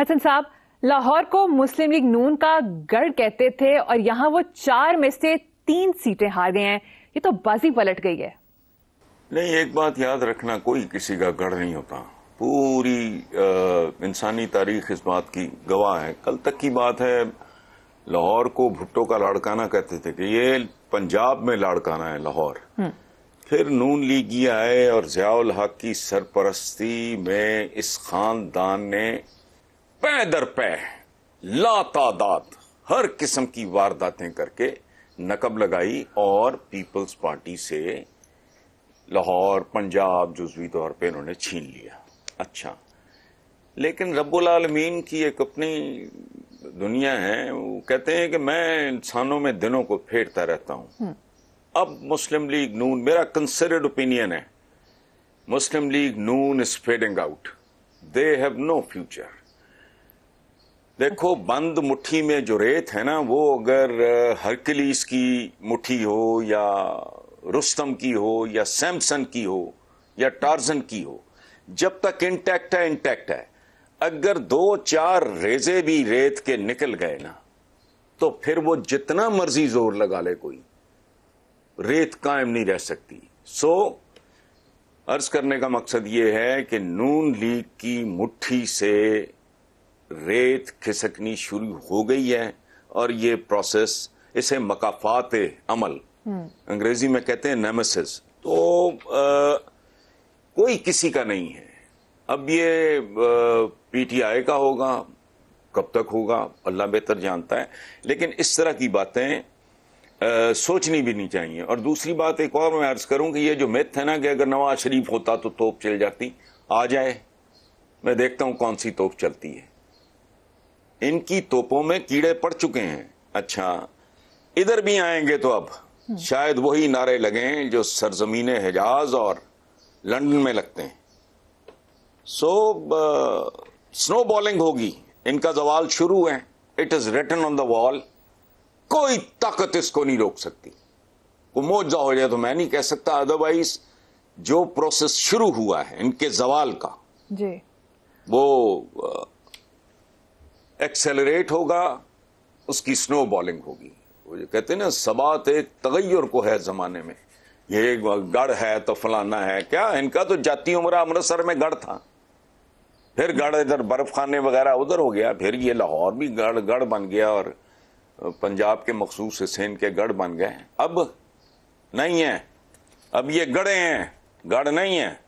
हसन साहब लाहौर को मुस्लिम लीग नून का गढ़ कहते थे और यहाँ वो चार में से तीन सीटें हार गए हैं ये तो बाजी पलट गई है नहीं एक बात याद रखना कोई किसी का गढ़ नहीं होता पूरी इंसानी तारीख इस बात की गवाह है कल तक की बात है लाहौर को भुट्टो का लाड़काना कहते थे कि ये पंजाब में लाड़काना है लाहौर हम्म। फिर नून लीग ये आए और जयाल हक की सरपरस्ती में इस खानदान ने पै दर पै लातादात हर किस्म की वारदातें करके नकब लगाई और पीपल्स पार्टी से लाहौर पंजाब जुजवी तौर पे इन्होंने छीन लिया अच्छा लेकिन रब्बुल आलमीन की एक अपनी दुनिया है वो कहते हैं कि मैं इंसानों में दिनों को फेरता रहता हूं हम्म। अब मुस्लिम लीग नून मेरा कंसिडर्ड ओपिनियन है Muslim League Noon is fading out they have no future देखो बंद मुट्ठी में जो रेत है ना वो अगर हरकलीस की मुट्ठी हो या रुस्तम की हो या सैमसन की हो या टार्जन की हो जब तक इंटैक्ट है इंटैक्ट है अगर दो चार रेजे भी रेत के निकल गए ना तो फिर वो जितना मर्जी जोर लगा ले कोई रेत कायम नहीं रह सकती सो अर्ज करने का मकसद ये है कि नून लीग की मुट्ठी से रेत खिसकनी शुरू हो गई है और ये प्रोसेस इसे मकाफात अमल हम्म। अंग्रेजी में कहते हैं नेमेसिस तो आ, कोई किसी का नहीं है अब ये पीटीआई का होगा कब तक होगा अल्लाह बेहतर जानता है लेकिन इस तरह की बातें आ, सोचनी भी नहीं चाहिए और दूसरी बात एक और मैं अर्ज करूं कि ये जो मिथ है ना कि अगर नवाज शरीफ होता तो तोप चल जाती आ जाए मैं देखता हूं कौन सी तोप चलती है इनकी तोपों में कीड़े पड़ चुके हैं अच्छा इधर भी आएंगे तो अब हम्म। शायद वही नारे लगे जो सरजमीन हिजाज और लंदन में लगते हैं सो स्नो बॉलिंग होगी इनका जवाल शुरू है it is written on the wall कोई ताकत इसको नहीं रोक सकती वो मोजा हो जाए तो मैं नहीं कह सकता अदरवाइज जो प्रोसेस शुरू हुआ है इनके जवाल का जी वो uh, एक्सेलरेट होगा उसकी स्नो बॉलिंग होगी वो जो कहते हैं ना सबात एक तगैर को है ज़माने में ये गढ़ है तो फलाना है क्या इनका तो जाती उम्र अमृतसर में गढ़ था फिर गढ़ इधर बर्फ खाने वगैरह उधर हो गया फिर ये लाहौर भी गढ़ गढ़ बन गया और पंजाब के मखसूस हिस्से के गढ़ बन गए अब नहीं है अब ये गढ़े हैं गढ़ नहीं है